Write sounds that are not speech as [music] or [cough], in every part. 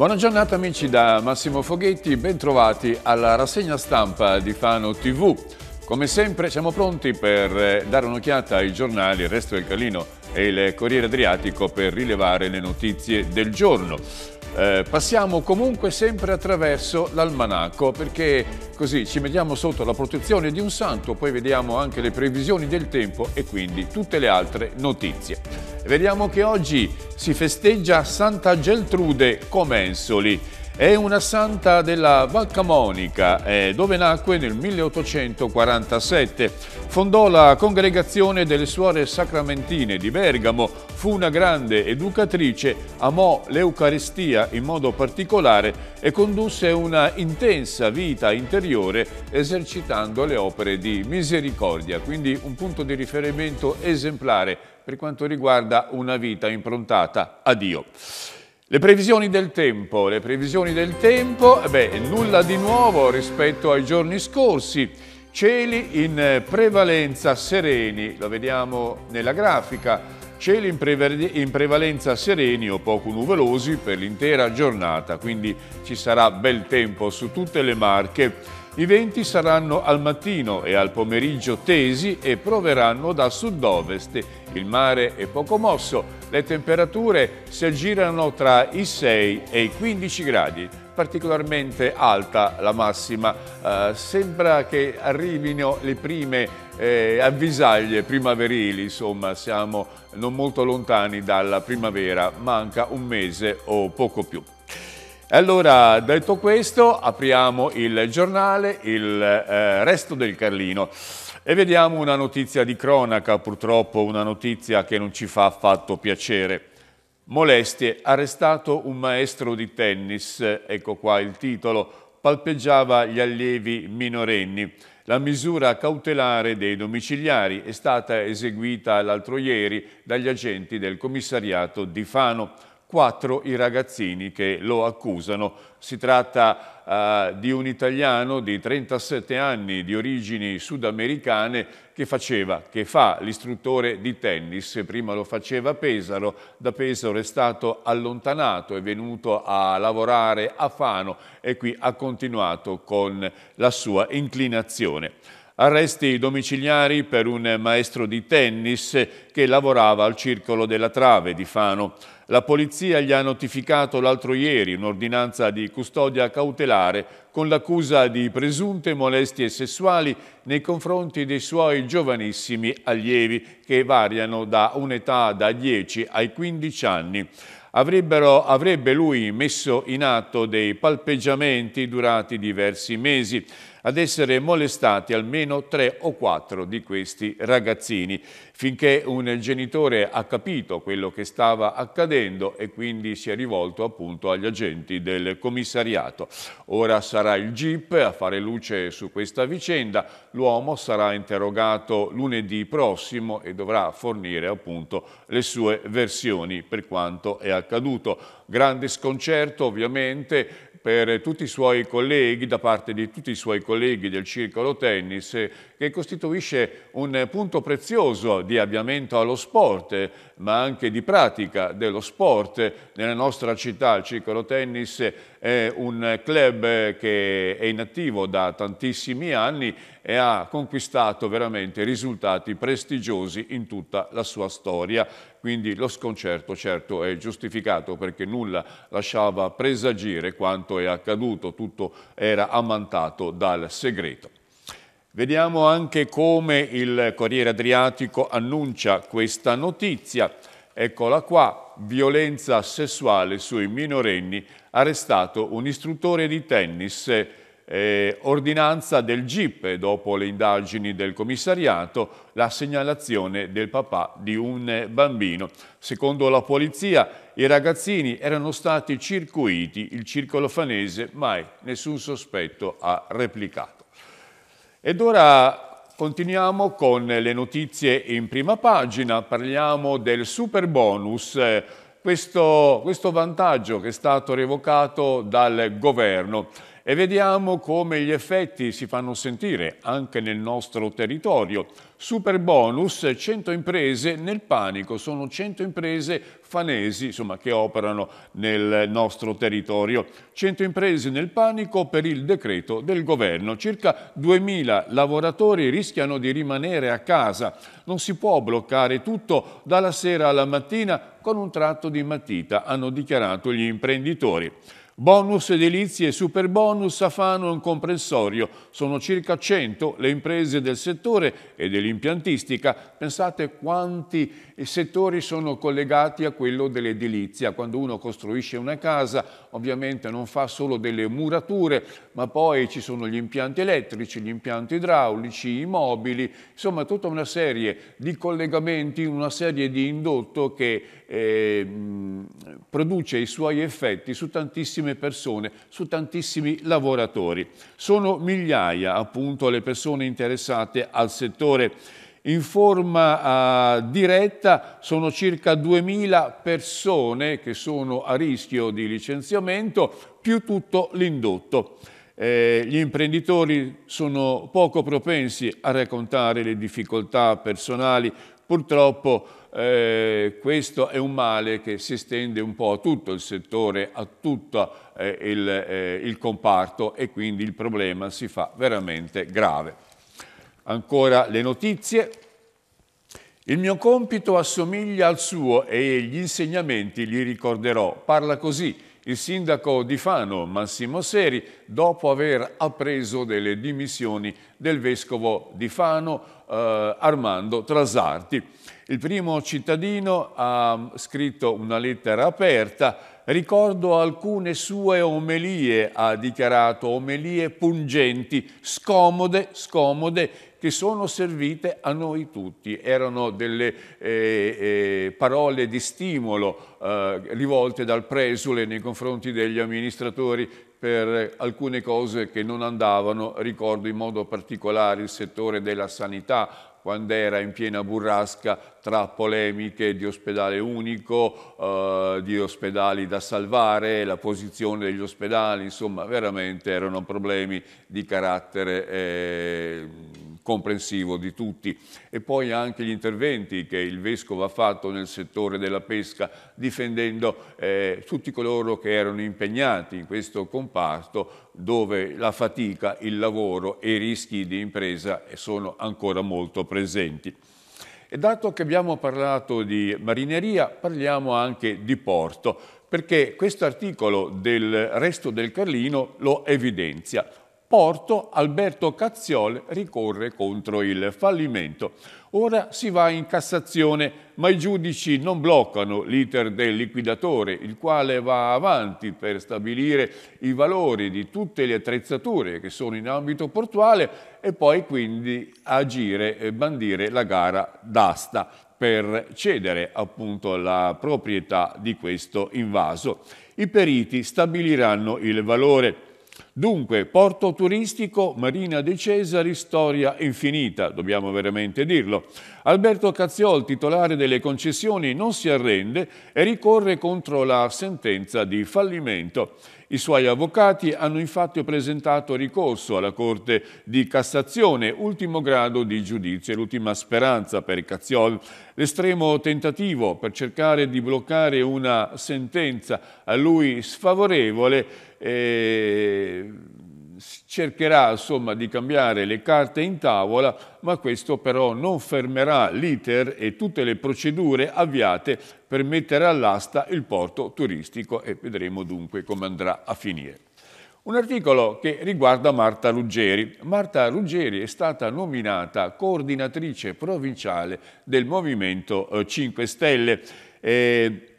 Buona giornata amici da Massimo Foghetti, bentrovati alla rassegna stampa di Fano TV. Come sempre siamo pronti per eh, dare un'occhiata ai giornali, il resto del Calino e il Corriere Adriatico per rilevare le notizie del giorno. Eh, passiamo comunque sempre attraverso l'almanacco perché così ci mettiamo sotto la protezione di un santo, poi vediamo anche le previsioni del tempo e quindi tutte le altre notizie. Vediamo che oggi si festeggia Santa Geltrude Comensoli. È una santa della Valcamonica, eh, dove nacque nel 1847. Fondò la congregazione delle suore sacramentine di Bergamo, fu una grande educatrice, amò l'Eucaristia in modo particolare e condusse una intensa vita interiore esercitando le opere di misericordia, quindi un punto di riferimento esemplare per quanto riguarda una vita improntata a Dio. Le previsioni del tempo, le previsioni del tempo, beh, nulla di nuovo rispetto ai giorni scorsi. Cieli in prevalenza sereni, lo vediamo nella grafica, cieli in, prevalenza sereni o poco nuvolosi per l'intera giornata, quindi ci sarà bel tempo su tutte le marche. I venti saranno al mattino e al pomeriggio tesi e proveranno da sud-ovest. Il mare è poco mosso, le temperature si aggirano tra i 6 e i 15 gradi particolarmente alta la massima. Eh, sembra che arrivino le prime eh, avvisaglie primaverili, insomma siamo non molto lontani dalla primavera, manca un mese o poco più. E allora, detto questo, apriamo il giornale, il eh, resto del Carlino. E vediamo una notizia di cronaca, purtroppo una notizia che non ci fa affatto piacere. Molestie, arrestato un maestro di tennis, ecco qua il titolo, palpeggiava gli allievi minorenni. La misura cautelare dei domiciliari è stata eseguita l'altro ieri dagli agenti del commissariato di Fano quattro i ragazzini che lo accusano. Si tratta eh, di un italiano di 37 anni di origini sudamericane che faceva, che fa l'istruttore di tennis, prima lo faceva a Pesaro, da Pesaro è stato allontanato, è venuto a lavorare a Fano e qui ha continuato con la sua inclinazione. Arresti domiciliari per un maestro di tennis che lavorava al circolo della Trave di Fano. La polizia gli ha notificato l'altro ieri un'ordinanza di custodia cautelare con l'accusa di presunte molestie sessuali nei confronti dei suoi giovanissimi allievi che variano da un'età da 10 ai 15 anni. Avrebbero, avrebbe lui messo in atto dei palpeggiamenti durati diversi mesi ad essere molestati almeno tre o quattro di questi ragazzini finché un genitore ha capito quello che stava accadendo e quindi si è rivolto appunto agli agenti del commissariato. Ora sarà il GIP a fare luce su questa vicenda, l'uomo sarà interrogato lunedì prossimo e dovrà fornire appunto le sue versioni per quanto è accaduto. Grande sconcerto ovviamente per tutti i suoi colleghi, da parte di tutti i suoi colleghi del circolo tennis che costituisce un punto prezioso di avviamento allo sport, ma anche di pratica dello sport nella nostra città. Il Ciclo Tennis è un club che è in attivo da tantissimi anni e ha conquistato veramente risultati prestigiosi in tutta la sua storia. Quindi lo sconcerto certo è giustificato perché nulla lasciava presagire quanto è accaduto, tutto era ammantato dal segreto. Vediamo anche come il Corriere Adriatico annuncia questa notizia. Eccola qua, violenza sessuale sui minorenni, arrestato un istruttore di tennis, eh, ordinanza del GIP dopo le indagini del commissariato, la segnalazione del papà di un bambino. Secondo la polizia i ragazzini erano stati circuiti, il circolo fanese mai nessun sospetto ha replicato. Ed ora continuiamo con le notizie in prima pagina, parliamo del super bonus, questo, questo vantaggio che è stato revocato dal governo e vediamo come gli effetti si fanno sentire anche nel nostro territorio. Super bonus, 100 imprese nel panico, sono 100 imprese fanesi insomma, che operano nel nostro territorio. 100 imprese nel panico per il decreto del governo. Circa 2.000 lavoratori rischiano di rimanere a casa. Non si può bloccare tutto dalla sera alla mattina con un tratto di matita, hanno dichiarato gli imprenditori. Bonus edilizi e super bonus a Fano in comprensorio. Sono circa 100 le imprese del settore e dell'impiantistica. Pensate quanti settori sono collegati a quello dell'edilizia. Quando uno costruisce una casa ovviamente non fa solo delle murature, ma poi ci sono gli impianti elettrici, gli impianti idraulici, i mobili, insomma tutta una serie di collegamenti, una serie di indotto che eh, produce i suoi effetti su tantissime tantissime persone, su tantissimi lavoratori. Sono migliaia appunto le persone interessate al settore. In forma uh, diretta sono circa 2.000 persone che sono a rischio di licenziamento, più tutto l'indotto. Eh, gli imprenditori sono poco propensi a raccontare le difficoltà personali, purtroppo eh, questo è un male che si estende un po' a tutto il settore, a tutto eh, il, eh, il comparto e quindi il problema si fa veramente grave. Ancora le notizie. Il mio compito assomiglia al suo e gli insegnamenti li ricorderò. Parla così il sindaco di Fano, Massimo Seri, dopo aver appreso delle dimissioni del vescovo di Fano, eh, Armando Trasarti. Il primo cittadino ha scritto una lettera aperta, ricordo alcune sue omelie, ha dichiarato omelie pungenti, scomode, scomode, che sono servite a noi tutti. Erano delle eh, eh, parole di stimolo eh, rivolte dal presule nei confronti degli amministratori per alcune cose che non andavano, ricordo in modo particolare il settore della sanità quando era in piena burrasca tra polemiche di ospedale unico, eh, di ospedali da salvare, la posizione degli ospedali, insomma veramente erano problemi di carattere... Eh, comprensivo di tutti e poi anche gli interventi che il Vescovo ha fatto nel settore della pesca difendendo eh, tutti coloro che erano impegnati in questo comparto dove la fatica, il lavoro e i rischi di impresa sono ancora molto presenti. E dato che abbiamo parlato di marineria, parliamo anche di porto, perché questo articolo del Resto del Carlino lo evidenzia. Porto Alberto Cazziol ricorre contro il fallimento. Ora si va in Cassazione, ma i giudici non bloccano l'iter del liquidatore, il quale va avanti per stabilire i valori di tutte le attrezzature che sono in ambito portuale e poi quindi agire e bandire la gara d'asta per cedere appunto la proprietà di questo invaso. I periti stabiliranno il valore Dunque, porto turistico, Marina De Cesari, storia infinita, dobbiamo veramente dirlo. Alberto Cazziol, titolare delle concessioni, non si arrende e ricorre contro la sentenza di fallimento. I suoi avvocati hanno infatti presentato ricorso alla Corte di Cassazione, ultimo grado di giudizio e l'ultima speranza per Cazziol. L'estremo tentativo per cercare di bloccare una sentenza a lui sfavorevole eh, cercherà insomma, di cambiare le carte in tavola, ma questo però non fermerà l'iter e tutte le procedure avviate per mettere all'asta il porto turistico e vedremo dunque come andrà a finire. Un articolo che riguarda Marta Ruggeri. Marta Ruggeri è stata nominata coordinatrice provinciale del Movimento 5 eh, Stelle. Eh,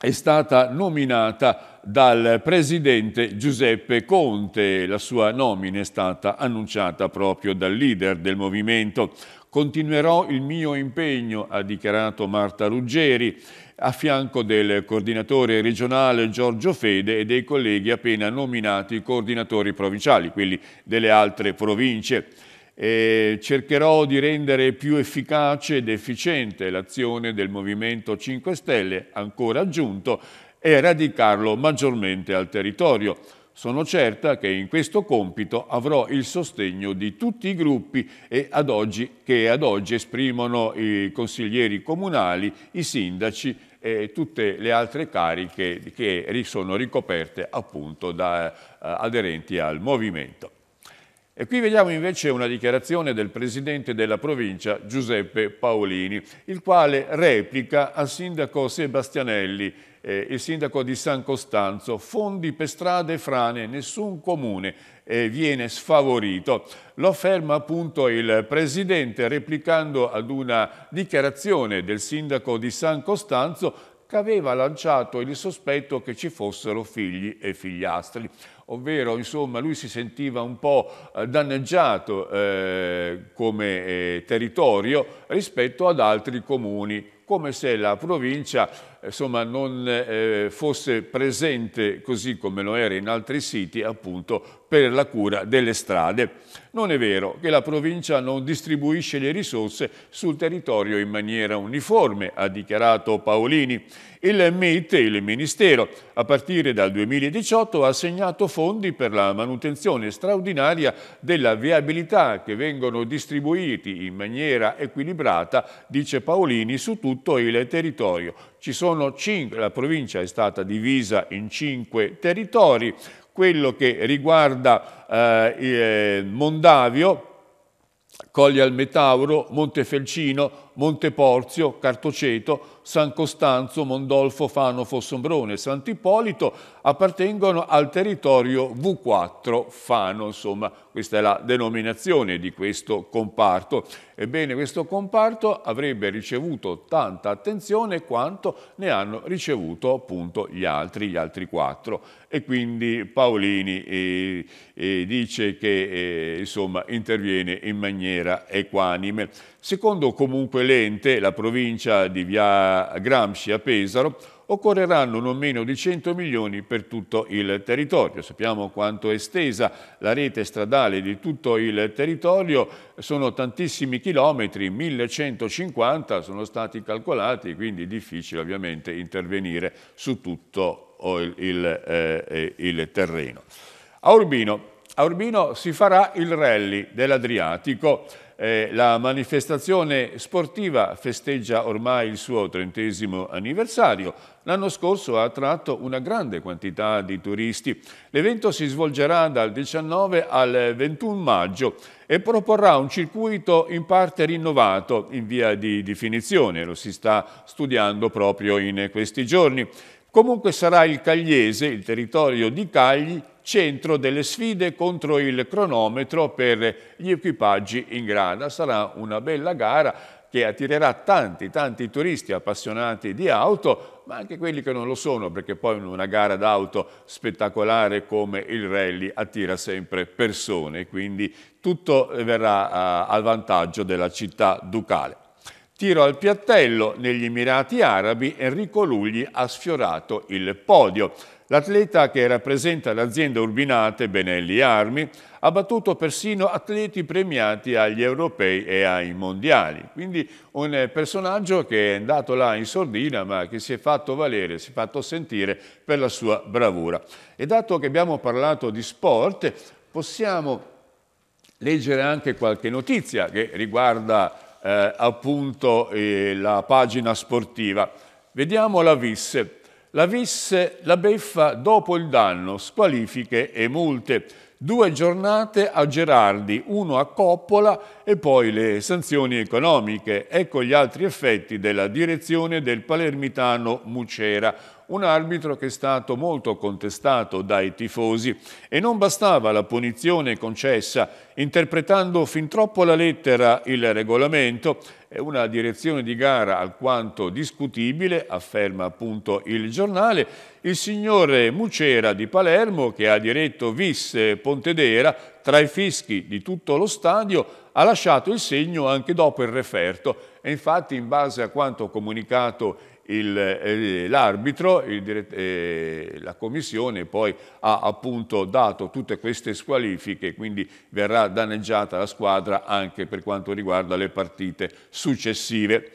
è stata nominata dal presidente Giuseppe Conte. La sua nomina è stata annunciata proprio dal leader del movimento. Continuerò il mio impegno, ha dichiarato Marta Ruggeri, a fianco del coordinatore regionale Giorgio Fede e dei colleghi appena nominati coordinatori provinciali, quelli delle altre province e cercherò di rendere più efficace ed efficiente l'azione del Movimento 5 Stelle, ancora aggiunto, e radicarlo maggiormente al territorio. Sono certa che in questo compito avrò il sostegno di tutti i gruppi ad oggi, che ad oggi esprimono i consiglieri comunali, i sindaci e tutte le altre cariche che sono ricoperte appunto da eh, aderenti al Movimento. E qui vediamo invece una dichiarazione del presidente della provincia Giuseppe Paolini, il quale replica al sindaco Sebastianelli, eh, il sindaco di San Costanzo, fondi per strade frane, nessun comune eh, viene sfavorito. Lo afferma appunto il presidente replicando ad una dichiarazione del sindaco di San Costanzo che aveva lanciato il sospetto che ci fossero figli e figliastri ovvero insomma, lui si sentiva un po' eh, danneggiato eh, come eh, territorio rispetto ad altri comuni, come se la provincia insomma, non eh, fosse presente così come lo era in altri siti appunto per la cura delle strade. Non è vero che la provincia non distribuisce le risorse sul territorio in maniera uniforme, ha dichiarato Paolini. Il MIT, il Ministero, a partire dal 2018 ha assegnato fondi per la manutenzione straordinaria della viabilità che vengono distribuiti in maniera equilibrata, dice Paolini, su tutto il territorio ci sono cinque, la provincia è stata divisa in cinque territori, quello che riguarda eh, Mondavio, Colle al Metauro, Montefelcino, Monteporzio, Cartoceto, San Costanzo, Mondolfo, Fano, Fossombrone, e Sant'Ippolito appartengono al territorio V4 Fano, insomma questa è la denominazione di questo comparto. Ebbene questo comparto avrebbe ricevuto tanta attenzione quanto ne hanno ricevuto appunto gli altri, gli altri quattro. E quindi Paolini eh, eh, dice che eh, insomma interviene in maniera equanime. Secondo comunque l'ente, la provincia di via Gramsci a Pesaro, occorreranno non meno di 100 milioni per tutto il territorio. Sappiamo quanto è estesa la rete stradale di tutto il territorio, sono tantissimi chilometri, 1150 sono stati calcolati, quindi difficile ovviamente intervenire su tutto il, il, eh, il terreno. A Urbino, a Urbino si farà il rally dell'Adriatico, eh, la manifestazione sportiva festeggia ormai il suo trentesimo anniversario. L'anno scorso ha attratto una grande quantità di turisti. L'evento si svolgerà dal 19 al 21 maggio e proporrà un circuito in parte rinnovato in via di definizione, lo si sta studiando proprio in questi giorni. Comunque sarà il Cagliese, il territorio di Cagli, centro delle sfide contro il cronometro per gli equipaggi in grada. Sarà una bella gara che attirerà tanti, tanti turisti appassionati di auto, ma anche quelli che non lo sono, perché poi una gara d'auto spettacolare come il rally attira sempre persone, quindi tutto verrà eh, a vantaggio della città ducale. Tiro al piattello, negli Emirati Arabi Enrico Lugli ha sfiorato il podio. L'atleta che rappresenta l'azienda Urbinate Benelli Armi ha battuto persino atleti premiati agli europei e ai mondiali. Quindi un personaggio che è andato là in sordina ma che si è fatto valere, si è fatto sentire per la sua bravura. E dato che abbiamo parlato di sport, possiamo leggere anche qualche notizia che riguarda eh, appunto eh, la pagina sportiva. Vediamo la visse. La vis, la beffa dopo il danno, squalifiche e multe. Due giornate a Gerardi, uno a Coppola e poi le sanzioni economiche. Ecco gli altri effetti della direzione del palermitano Mucera, un arbitro che è stato molto contestato dai tifosi e non bastava la punizione concessa, interpretando fin troppo la lettera il regolamento e una direzione di gara alquanto discutibile, afferma appunto il giornale, il signore Mucera di Palermo, che ha diretto Vis Pontedera, tra i fischi di tutto lo stadio, ha lasciato il segno anche dopo il referto e infatti in base a quanto comunicato eh, l'arbitro, eh, la commissione poi ha appunto dato tutte queste squalifiche, quindi verrà danneggiata la squadra anche per quanto riguarda le partite successive.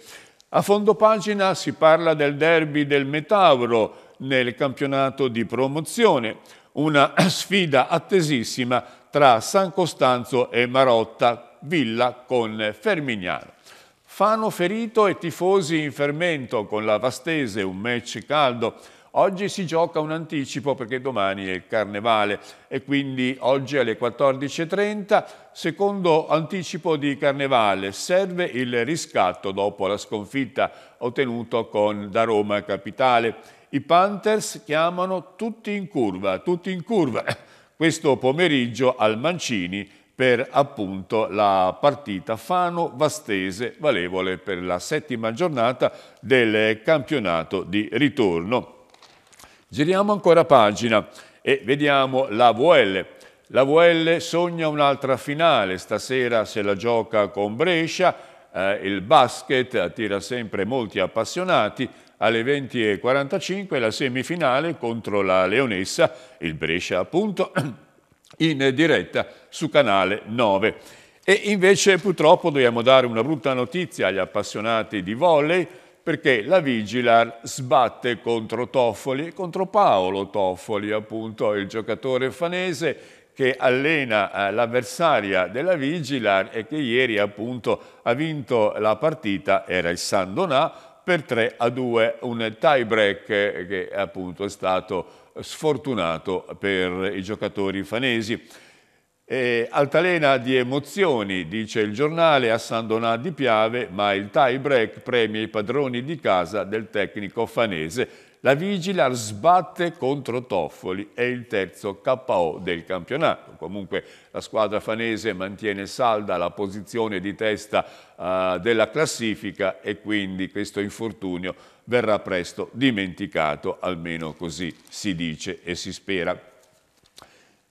A fondo pagina si parla del derby del Metauro nel campionato di promozione, una [clears throat] sfida attesissima tra San Costanzo e Marotta, Villa con Fermignano. Fano ferito e tifosi in fermento con la Vastese, un match caldo. Oggi si gioca un anticipo perché domani è il carnevale e quindi oggi alle 14.30, secondo anticipo di carnevale, serve il riscatto dopo la sconfitta ottenuta con, da Roma Capitale. I Panthers chiamano tutti in curva, tutti in curva, [laughs] questo pomeriggio al Mancini per appunto la partita Fano-Vastese valevole per la settima giornata del campionato di ritorno. Giriamo ancora pagina e vediamo la VL. La VL sogna un'altra finale, stasera se la gioca con Brescia, eh, il basket attira sempre molti appassionati, alle 20.45 la semifinale contro la Leonessa, il Brescia appunto [clears throat] in diretta su Canale 9. E invece purtroppo dobbiamo dare una brutta notizia agli appassionati di volley perché la Vigilar sbatte contro Toffoli, contro Paolo Toffoli appunto, il giocatore fanese che allena eh, l'avversaria della Vigilar e che ieri appunto ha vinto la partita, era il San Donà, per 3 a 2, un tie break che appunto è stato sfortunato per i giocatori fanesi. E altalena di emozioni, dice il giornale, a San Donà di Piave, ma il tie break premia i padroni di casa del tecnico fanese la Vigila sbatte contro Toffoli, è il terzo KO del campionato. Comunque la squadra fanese mantiene salda la posizione di testa uh, della classifica e quindi questo infortunio verrà presto dimenticato, almeno così si dice e si spera.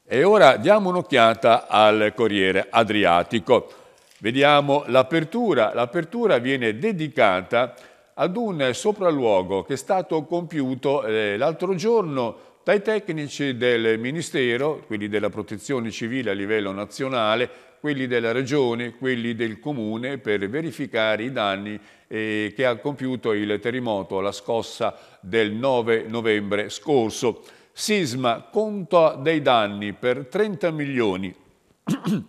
E ora diamo un'occhiata al Corriere Adriatico. Vediamo l'apertura. L'apertura viene dedicata ad un sopralluogo che è stato compiuto eh, l'altro giorno dai tecnici del Ministero, quelli della Protezione Civile a livello nazionale, quelli della Regione, quelli del Comune, per verificare i danni eh, che ha compiuto il terremoto, la scossa del 9 novembre scorso. Sisma conto dei danni per 30 milioni. [coughs]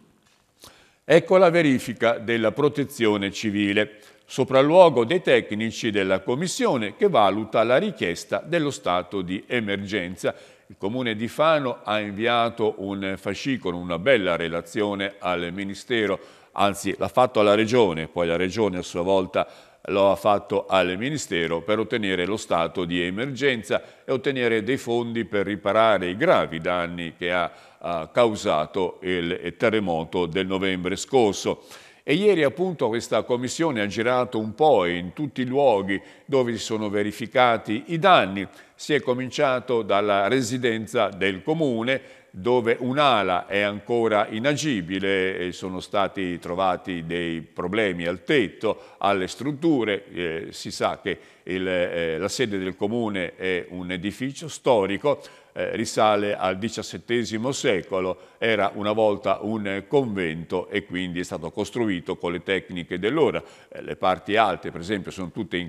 ecco la verifica della Protezione Civile sopralluogo dei tecnici della Commissione che valuta la richiesta dello stato di emergenza. Il Comune di Fano ha inviato un fascicolo, una bella relazione al Ministero, anzi l'ha fatto alla Regione, poi la Regione a sua volta lo ha fatto al Ministero per ottenere lo stato di emergenza e ottenere dei fondi per riparare i gravi danni che ha, ha causato il terremoto del novembre scorso. E ieri appunto questa commissione ha girato un po' in tutti i luoghi dove si sono verificati i danni. Si è cominciato dalla residenza del comune dove un'ala è ancora inagibile e sono stati trovati dei problemi al tetto, alle strutture. Eh, si sa che il, eh, la sede del comune è un edificio storico, eh, risale al XVII secolo, era una volta un convento e quindi è stato costruito con le tecniche dell'ora. Eh, le parti alte, per esempio, sono tutte in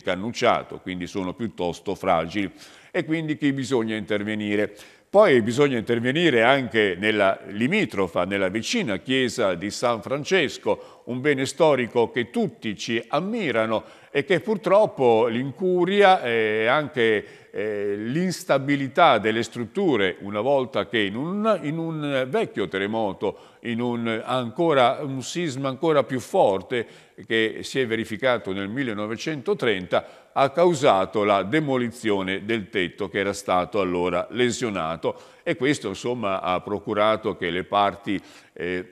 quindi sono piuttosto fragili e quindi qui bisogna intervenire. Poi bisogna intervenire anche nella limitrofa, nella vicina chiesa di San Francesco, un bene storico che tutti ci ammirano e che purtroppo l'incuria e anche eh, l'instabilità delle strutture una volta che in un, in un vecchio terremoto, in un, ancora, un sisma ancora più forte che si è verificato nel 1930, ha causato la demolizione del tetto che era stato allora lesionato e questo insomma ha procurato che le parti... Eh,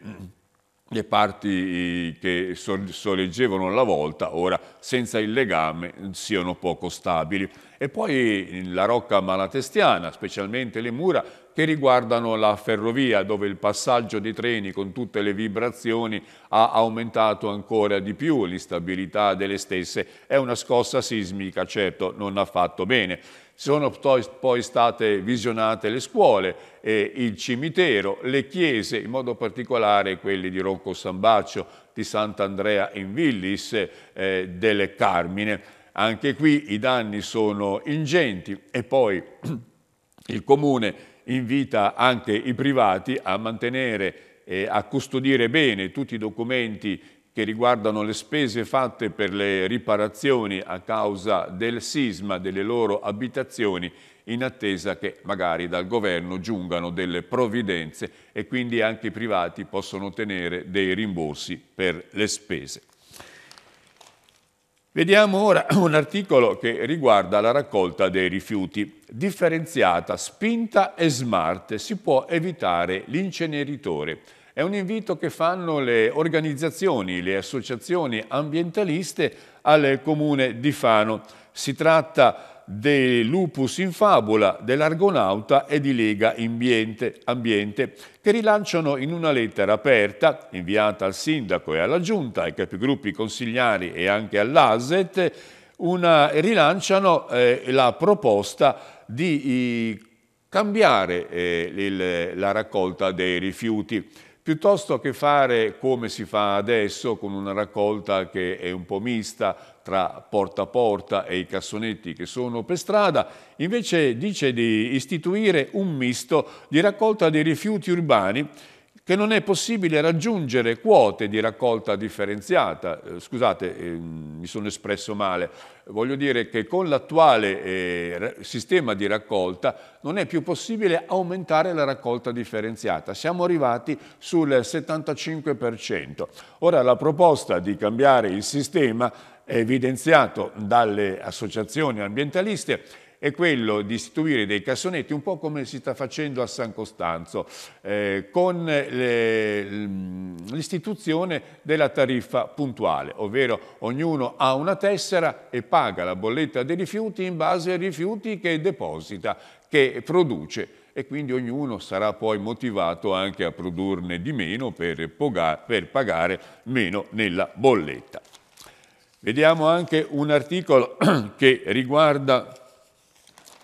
le parti eh, che sorreggevano alla volta ora senza il legame siano poco stabili e poi la rocca malatestiana, specialmente le mura, che riguardano la ferrovia, dove il passaggio dei treni con tutte le vibrazioni ha aumentato ancora di più l'instabilità delle stesse. È una scossa sismica, certo, non ha fatto bene. Sono poi state visionate le scuole, eh, il cimitero, le chiese, in modo particolare quelle di Rocco Sambaccio, di Sant'Andrea in Villis, eh, delle Carmine. Anche qui i danni sono ingenti e poi [clears throat] il Comune invita anche i privati a mantenere e a custodire bene tutti i documenti che riguardano le spese fatte per le riparazioni a causa del sisma delle loro abitazioni in attesa che magari dal governo giungano delle provvidenze e quindi anche i privati possono ottenere dei rimborsi per le spese. Vediamo ora [clears throat] un articolo che riguarda la raccolta dei rifiuti. Differenziata, spinta e smart si può evitare l'inceneritore. È un invito che fanno le organizzazioni, le associazioni ambientaliste al comune di Fano. Si tratta di de Lupus in Fabula, dell'Argonauta e di Lega Ambiente, Ambiente, che rilanciano in una lettera aperta inviata al sindaco e alla giunta, ai capigruppi consigliari e anche all'ASET, rilanciano eh, la proposta di i, cambiare eh, il, la raccolta dei rifiuti piuttosto che fare come si fa adesso con una raccolta che è un po' mista, tra porta a porta e i cassonetti che sono per strada, invece dice di istituire un misto di raccolta dei rifiuti urbani che non è possibile raggiungere quote di raccolta differenziata. Eh, scusate, eh, mi sono espresso male. Voglio dire che con l'attuale eh, sistema di raccolta non è più possibile aumentare la raccolta differenziata. Siamo arrivati sul 75%. Ora la proposta di cambiare il sistema evidenziato dalle associazioni ambientaliste è quello di istituire dei cassonetti un po' come si sta facendo a San Costanzo eh, con l'istituzione della tariffa puntuale, ovvero ognuno ha una tessera e paga la bolletta dei rifiuti in base ai rifiuti che deposita, che produce e quindi ognuno sarà poi motivato anche a produrne di meno per, per pagare meno nella bolletta. Vediamo anche un articolo [clears throat] che riguarda,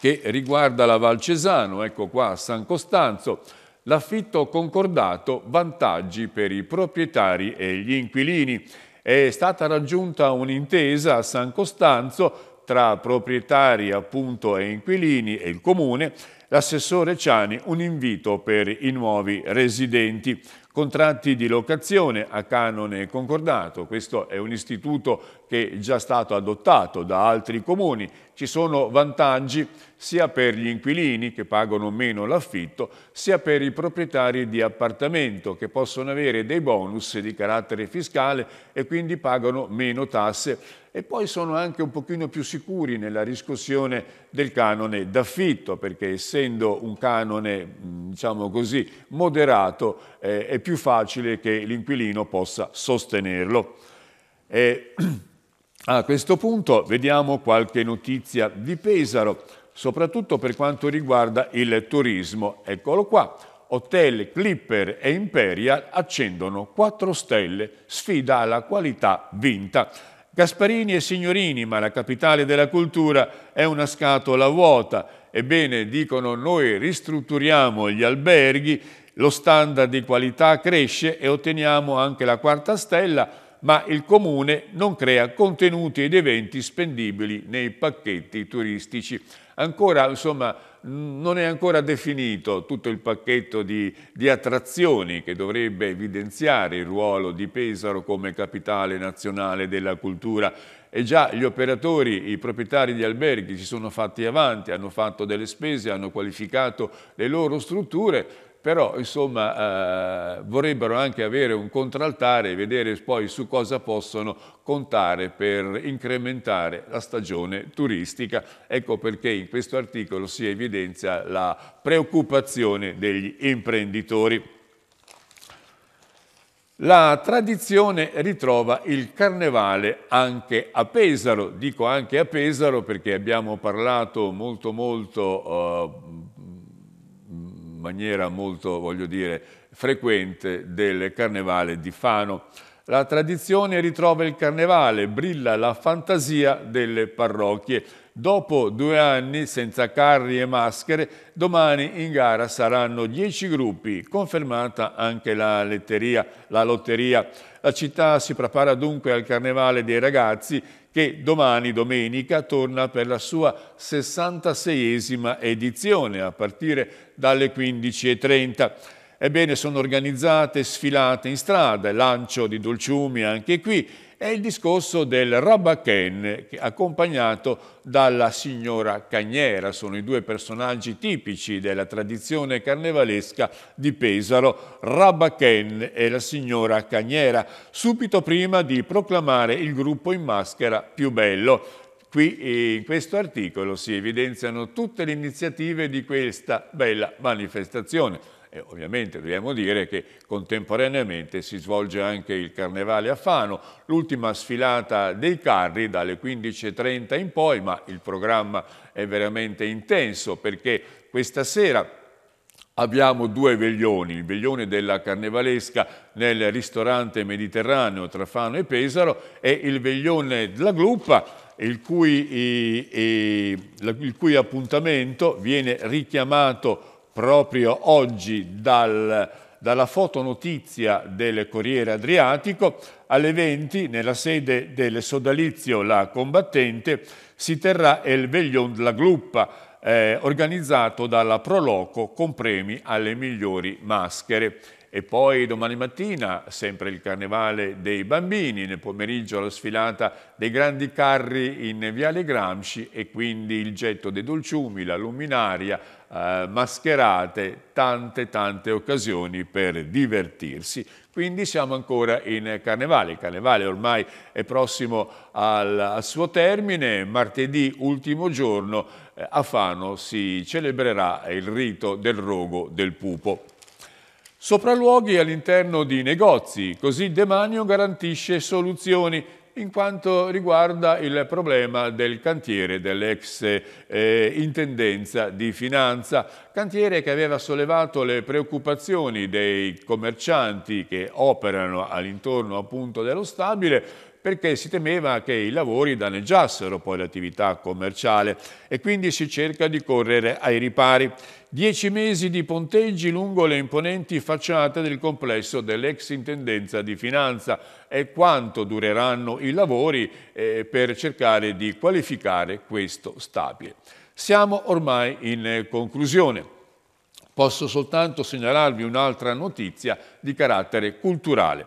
che riguarda la Valcesano, ecco qua a San Costanzo, l'affitto concordato, vantaggi per i proprietari e gli inquilini. È stata raggiunta un'intesa a San Costanzo tra proprietari appunto, e inquilini e il comune, l'assessore Ciani un invito per i nuovi residenti Contratti di locazione a canone concordato, questo è un istituto che è già stato adottato da altri comuni. Ci sono vantaggi sia per gli inquilini che pagano meno l'affitto, sia per i proprietari di appartamento che possono avere dei bonus di carattere fiscale e quindi pagano meno tasse e poi sono anche un pochino più sicuri nella riscossione del canone d'affitto perché essendo un canone mm, diciamo così moderato eh, è più facile che l'inquilino possa sostenerlo. E [clears throat] a questo punto vediamo qualche notizia di Pesaro soprattutto per quanto riguarda il turismo. Eccolo qua. Hotel Clipper e Imperial accendono 4 stelle, sfida alla qualità vinta. Gasparini e Signorini, ma la capitale della cultura è una scatola vuota. Ebbene, dicono, noi ristrutturiamo gli alberghi, lo standard di qualità cresce e otteniamo anche la quarta stella, ma il comune non crea contenuti ed eventi spendibili nei pacchetti turistici. Ancora, insomma, non è ancora definito tutto il pacchetto di, di, attrazioni che dovrebbe evidenziare il ruolo di Pesaro come capitale nazionale della cultura e già gli operatori, i proprietari di alberghi si sono fatti avanti, hanno fatto delle spese, hanno qualificato le loro strutture però insomma eh, vorrebbero anche avere un contraltare e vedere poi su cosa possono contare per incrementare la stagione turistica. Ecco perché in questo articolo si evidenzia la preoccupazione degli imprenditori. La tradizione ritrova il carnevale anche a Pesaro, dico anche a Pesaro perché abbiamo parlato molto molto eh, maniera molto, voglio dire, frequente del carnevale di Fano. La tradizione ritrova il carnevale, brilla la fantasia delle parrocchie. Dopo due anni senza carri e maschere, domani in gara saranno 10 gruppi, confermata anche la, letteria, la lotteria. La città si prepara dunque al Carnevale dei ragazzi che domani domenica torna per la sua 66esima edizione a partire dalle 15.30. Ebbene, sono organizzate sfilate in strada, lancio di dolciumi anche qui è il discorso del Rabbaken accompagnato dalla signora Cagnera, sono i due personaggi tipici della tradizione carnevalesca di Pesaro, Rabbaken e la signora Cagnera, subito prima di proclamare il gruppo in maschera più bello. Qui eh, in questo articolo si evidenziano tutte le iniziative di questa bella manifestazione eh, ovviamente dobbiamo dire che contemporaneamente si svolge anche il Carnevale a Fano, l'ultima sfilata dei carri dalle 15.30 in poi, ma il programma è veramente intenso perché questa sera Abbiamo due veglioni, il veglione della carnevalesca nel ristorante mediterraneo tra Fano e Pesaro e il veglione della Gluppa il cui, il cui appuntamento viene richiamato proprio oggi dal, dalla fotonotizia del Corriere Adriatico, alle 20 nella sede del sodalizio La Combattente si terrà il Veglion La Gluppa, eh, organizzato dalla Proloco con premi alle migliori maschere e poi domani mattina sempre il carnevale dei bambini, nel pomeriggio la sfilata dei grandi carri in Viale Gramsci e quindi il getto dei dolciumi, la luminaria, eh, mascherate, tante tante occasioni per divertirsi. Quindi siamo ancora in carnevale, il carnevale ormai è prossimo al, al suo termine, martedì ultimo giorno eh, a Fano si celebrerà il rito del rogo del pupo. Sopralluoghi all'interno di negozi, così demanio garantisce soluzioni in quanto riguarda il problema del cantiere dell'ex eh, intendenza di finanza, cantiere che aveva sollevato le preoccupazioni dei commercianti che operano all'intorno appunto dello stabile perché si temeva che i lavori danneggiassero poi l'attività commerciale e quindi si cerca di correre ai ripari dieci mesi di ponteggi lungo le imponenti facciate del complesso dell'ex Intendenza di Finanza e quanto dureranno i lavori eh, per cercare di qualificare questo stabile. Siamo ormai in eh, conclusione. Posso soltanto segnalarvi un'altra notizia di carattere culturale.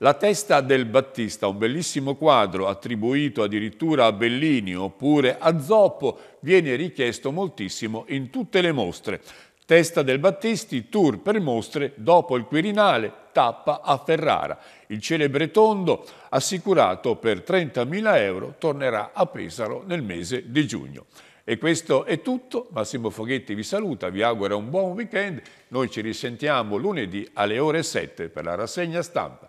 La testa del Battista, un bellissimo quadro attribuito addirittura a Bellini oppure a Zoppo, viene richiesto moltissimo in tutte le mostre. Testa del Battisti, tour per mostre dopo il Quirinale, tappa a Ferrara. Il celebre tondo, assicurato per 30.000 euro, tornerà a Pesaro nel mese di giugno. E questo è tutto, Massimo Foghetti vi saluta, vi augura un buon weekend, noi ci risentiamo lunedì alle ore 7 per la rassegna stampa.